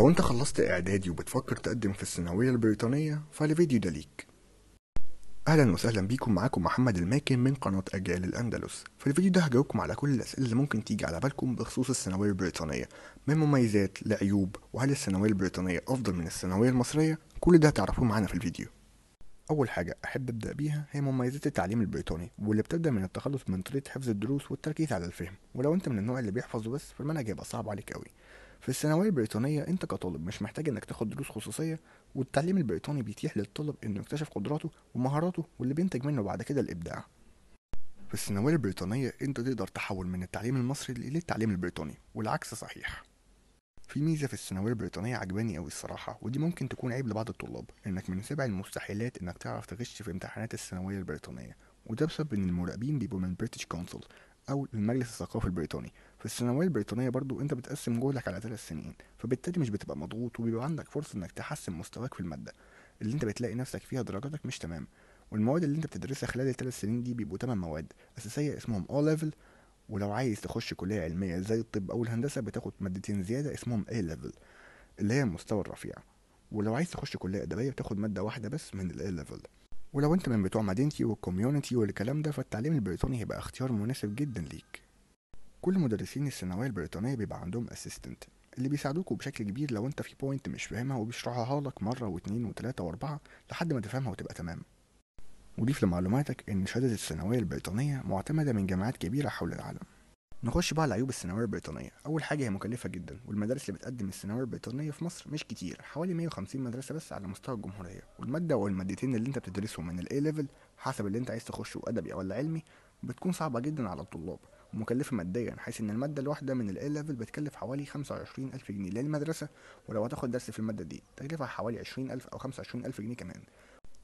لو انت خلصت اعدادي وبتفكر تقدم في الثانوية البريطانية فالفيديو ده ليك اهلا وسهلا بيكم معاكم محمد الماكن من قناة اجيال الاندلس في الفيديو ده هجاوبكم على كل الاسئلة اللي ممكن تيجي على بالكم بخصوص الثانوية البريطانية من مميزات لعيوب وهل الثانوية البريطانية افضل من الثانوية المصرية كل ده هتعرفوه معانا في الفيديو أول حاجة أحب أبدأ بيها هي مميزات التعليم البريطاني واللي بتبدأ من التخلص من طريقة حفظ الدروس والتركيز على الفهم ولو أنت من النوع اللي بيحفظ بس فالمنهج هيبقى صعب عليك أوي في الثانوية البريطانية أنت كطالب مش محتاج إنك تاخد دروس خصوصية والتعليم البريطاني بيتيح للطالب إنه يكتشف قدراته ومهاراته واللي بينتج منه بعد كده الإبداع. في الثانوية البريطانية أنت تقدر تحول من التعليم المصري للتعليم البريطاني والعكس صحيح. في ميزة في الثانوية البريطانية عجباني أوي الصراحة ودي ممكن تكون عيب لبعض الطلاب إنك من سبع المستحيلات إنك تعرف تغش في امتحانات الثانوية البريطانية وده بسبب إن المراقبين بيبقوا من البريتش كونسل او المجلس الثقافي البريطاني في الثانويه البريطانيه برضو انت بتقسم جهدك على ثلاث سنين فبالتالي مش بتبقى مضغوط وبيبقى عندك فرصه انك تحسن مستواك في الماده اللي انت بتلاقي نفسك فيها درجاتك مش تمام والمواد اللي انت بتدرسها خلال الثلاث سنين دي بيبقوا تمن مواد اساسيه اسمهم او ليفل ولو عايز تخش كليه علميه زي الطب او الهندسه بتاخد مادتين زياده اسمهم اي ليفل اللي هي المستوى الرفيع ولو عايز تخش كليه ادبيه بتاخد ماده واحده بس من الاي ليفل ولو انت من بتوع مدينتي والكوميونتي والكلام ده فالتعليم البريطاني هيبقى اختيار مناسب جدا ليك كل مدرسين الثانويه البريطانيه بيبقى عندهم اسيستنت اللي بيساعدوكوا بشكل كبير لو انت في بوينت مش فاهمها وبيشرحها لك مره واتنين وتلاته واربعه لحد ما تفهمها وتبقى تمام وضيف لمعلوماتك ان شهاده الثانويه البريطانيه معتمده من جامعات كبيره حول العالم نخش بقى على عيوب الثانويه البريطانيه اول حاجه هي مكلفه جدا والمدارس اللي بتقدم الثانويه البريطانيه في مصر مش كتير حوالي 150 مدرسه بس على مستوى الجمهوريه والماده او المادتين اللي انت بتدرسهم من الاي ليفل حسب اللي انت عايز تخشه ادبي ولا علمي بتكون صعبه جدا على الطلاب ومكلفه ماديا حيث ان الماده الواحده من الاي ليفل بتكلف حوالي 25 الف جنيه للمدرسه ولو هتاخد درس في الماده دي تكلفها حوالي 20 الف او 25 الف جنيه كمان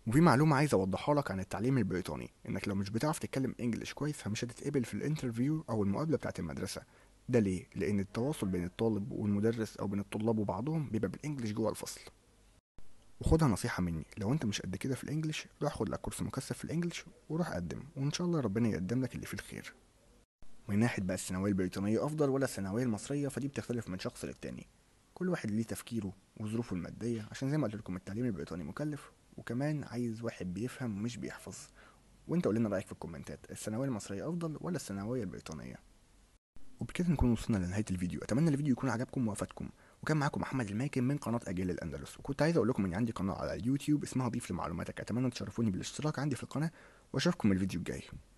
وفي معلومة عايز أوضحها لك عن التعليم البريطاني إنك لو مش بتعرف تتكلم إنجلش كويس فمش هتتقبل في الانترفيو أو المقابلة بتاعة المدرسة ده ليه؟ لأن التواصل بين الطالب والمدرس أو بين الطلاب وبعضهم بيبقى بالإنجلش جوه الفصل وخدها نصيحة مني لو أنت مش قد كده في الإنجليش روح خد لك كورس مكثف في الإنجليش وروح قدم وإن شاء الله ربنا يقدم لك اللي فيه الخير من ناحية بقى الثانوية البريطانية أفضل ولا الثانوية المصرية فدي بتختلف من شخص للتاني كل واحد ليه تفكيره وظروفه المادية عشان زي ما قلت لكم التعليم البريطاني مكلف وكمان عايز واحد بيفهم ومش بيحفظ وانت قول لنا رايك في الكومنتات الثانويه المصريه افضل ولا الثانويه البريطانيه وبكده نكون وصلنا لنهايه الفيديو اتمنى الفيديو يكون عجبكم وافادكم وكان معاكم محمد الماكن من قناه اجيال الاندلس وكنت عايز اقول لكم اني عندي قناه على اليوتيوب اسمها ضيف لمعلوماتك اتمنى تشرفوني بالاشتراك عندي في القناه واشوفكم الفيديو الجاي